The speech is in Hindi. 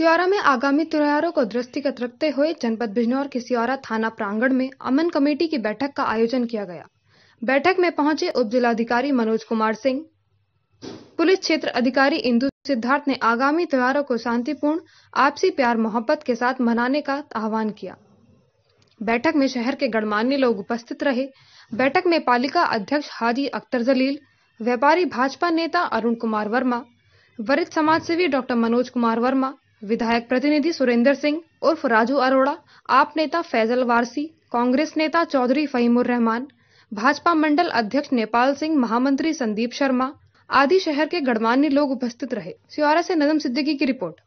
सियारा में आगामी त्योहारों को दृष्टिगत रखते हुए जनपद बिजनौर के सियारा थाना प्रांगण में अमन कमेटी की बैठक का आयोजन किया गया बैठक में पहुंचे उप जिलाधिकारी मनोज कुमार सिंह पुलिस क्षेत्र अधिकारी इंदु सिद्धार्थ ने आगामी त्योहारों को शांतिपूर्ण आपसी प्यार मोहब्बत के साथ मनाने का आह्वान किया बैठक में शहर के गणमान्य लोग उपस्थित रहे बैठक में पालिका अध्यक्ष हाजी अख्तर जलील व्यापारी भाजपा नेता अरुण कुमार वर्मा वरिष्ठ समाजसेवी डॉक्टर मनोज कुमार वर्मा विधायक प्रतिनिधि सुरेंद्र सिंह उर्फ राजू अरोड़ा आप नेता फैजल वारसी कांग्रेस नेता चौधरी फहीमुर रहमान भाजपा मंडल अध्यक्ष नेपाल सिंह महामंत्री संदीप शर्मा आदि शहर के गणमान्य लोग उपस्थित रहे सिवारा से नदम सिद्दीकी की रिपोर्ट